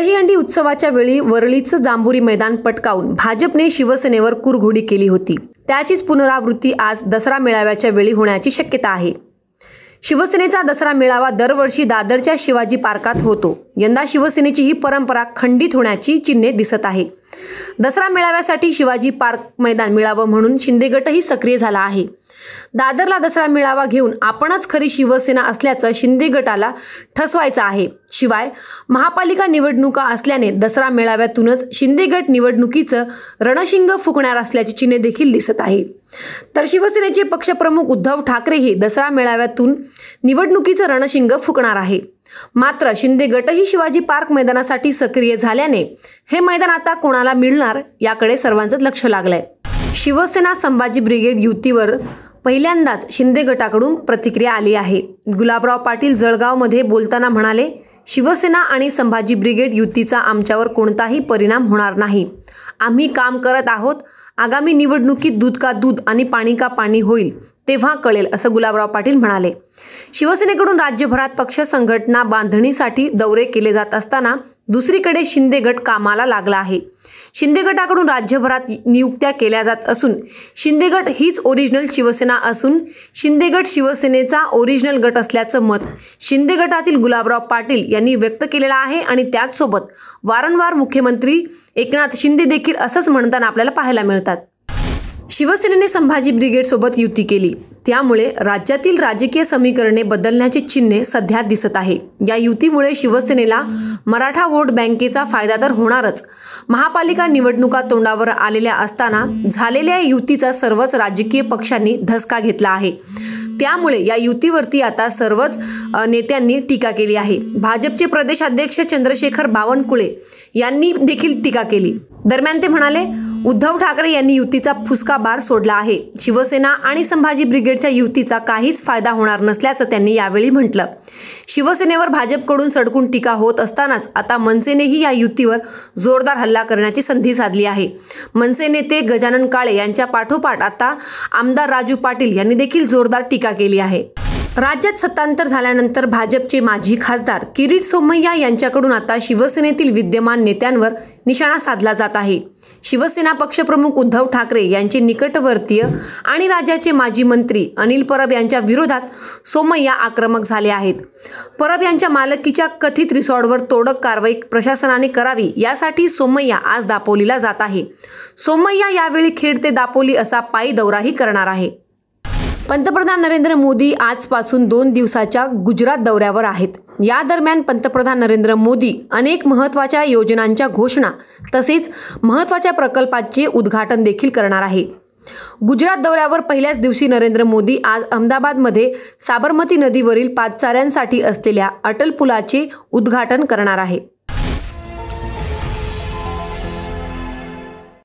दहीहंडी उत्सवाच्या वेळी वरळीचं जांभुरी मैदान पटकावून भाजपने शिवसेनेवर कुरघोडी केली होती त्याचीच पुनरावृत्ती आज दसरा मेळाव्याच्या वेळी होण्याची शक्यता आहे शिवसेनेचा दसरा मेळावा दरवर्षी दादरच्या शिवाजी पार्कात होतो यंदा शिवसेनेची ही परंपरा खंडित होण्याची चिन्हे दिसत आहे दसरा मेळाव्यासाठी शिवाजी पार्क मैदान मिळावं म्हणून शिंदे गटही सक्रिय झाला आहे दादरला दसरा मेळावा घेऊन आपणच खरी शिवसेना असल्याचं शिंदे गटाला ठसवायचं आहे शिवाय महापालिका निवडणुका असल्याने दसरा मेळाव्यातूनच शिंदे गट निवडणुकीचं रणशिंग फुकणार असल्याची चिन्हे देखील दिसत आहे तर शिवसेनेचे पक्षप्रमुख उद्धव ठाकरे हे दसरा मेळाव्यातून निवडणुकीचं रणशिंग फुकणार आहे मात्र शिंदे गटही शिवाजी पार्क मैदानासाठी सक्रिय झाल्याने हे मैदान आता कोणाला मिळणार याकडे सर्वांचं लक्ष लागलंय शिवसेना संभाजी ब्रिगेड युतीवर पहिल्यांदाच शिंदे गटाकडून प्रतिक्रिया आली आहे गुलाबराव पाटील जळगावमध्ये बोलताना म्हणाले शिवसेना आणि संभाजी ब्रिगेड युतीचा आमच्यावर कोणताही परिणाम होणार नाही आम्ही काम करत आहोत आगामी निवडणुकीत दूध का दूध आणि पाणी का पाणी होईल तेव्हा कळेल असं गुलाबराव पाटील म्हणाले शिवसेनेकडून राज्यभरात पक्ष संघटना बांधणीसाठी दौरे केले जात असताना दुसरीकडे शिंदे गट कामाला लागला आहे शिंदे गटाकडून राज्यभरात नियुक्त्या केल्या जात असून शिंदे गट हीच ओरिजिनल शिवसेना असून शिंदे गट शिवसेनेचा ओरिजिनल गट असल्याचं मत शिंदे गटातील गुलाबराव पाटील यांनी व्यक्त केलेलं आहे आणि त्याचसोबत वारंवार मुख्यमंत्री एकनाथ शिंदे देखील असंच म्हणताना आपल्याला पाहायला मिळतात शिवसेनेने संभाजी ब्रिगेड सोबत युती केली त्यामुळे राज्यातील राजकीय समीकरणे बदलण्याची चिन्हे सध्या दिसत आहे या युतीमुळे शिवसेनेला मराठा वोट बँकेचा फायदा तर होणारच महापालिका निवडणुका तोंडावर आलेल्या असताना झालेल्या युतीचा सर्वच राजकीय पक्षांनी धसका घेतला आहे त्यामुळे या युतीवरती आता सर्वच नेत्यांनी टीका केली आहे भाजपचे प्रदेशाध्यक्ष चंद्रशेखर बावनकुळे यांनी देखील टीका केली दरम्यान ते म्हणाले उद्धव ठाकरे यांनी युतीचा फुसका बार सोडला आहे शिवसेना आणि संभाजी ब्रिगेडच्या युतीचा काहीच फायदा होणार नसल्याचं त्यांनी यावेळी म्हटलं शिवसेनेवर भाजपकडून सडकून टीका होत असतानाच आता मनसेनेही या युतीवर जोरदार हल्ला करण्याची संधी साधली आहे मनसे नेते गजानन काळे यांच्या पाठोपाठ आता आमदार राजू पाटील यांनी देखील जोरदार टीका केली आहे राज्यात सत्तांतर झाल्यानंतर भाजपचे माजी खासदार किरीट सोमय्या यांच्याकडून आता शिवसेनेतील विद्यमान नेत्यांवर निशाणा साधला जात आहे शिवसेना पक्षप्रमुख उद्धव ठाकरे यांचे निकटवर्तीय आणि राज्याचे माजी मंत्री अनिल परब यांच्या विरोधात सोमय्या आक्रमक झाले आहेत परब यांच्या मालकीच्या कथित रिसॉर्टवर तोडक कारवाई प्रशासनाने करावी यासाठी सोमय्या आज दापोलीला जात आहे सोमय्या यावेळी खेड ते दापोली असा पायी दौराही करणार आहे पंतप्रधान नरेंद्र मोदी आजपासून दोन दिवसाच्या गुजरात दौऱ्यावर आहेत या दरम्यान पंतप्रधान नरेंद्र मोदी अनेक महत्त्वाच्या योजनांच्या घोषणा तसेच महत्त्वाच्या प्रकल्पाचे उद्घाटन देखील करणार आहे गुजरात दौऱ्यावर पहिल्याच दिवशी नरेंद्र मोदी आज अहमदाबादमध्ये साबरमती नदीवरील पादचाऱ्यांसाठी असलेल्या अटल पुलाचे उद्घाटन करणार आहे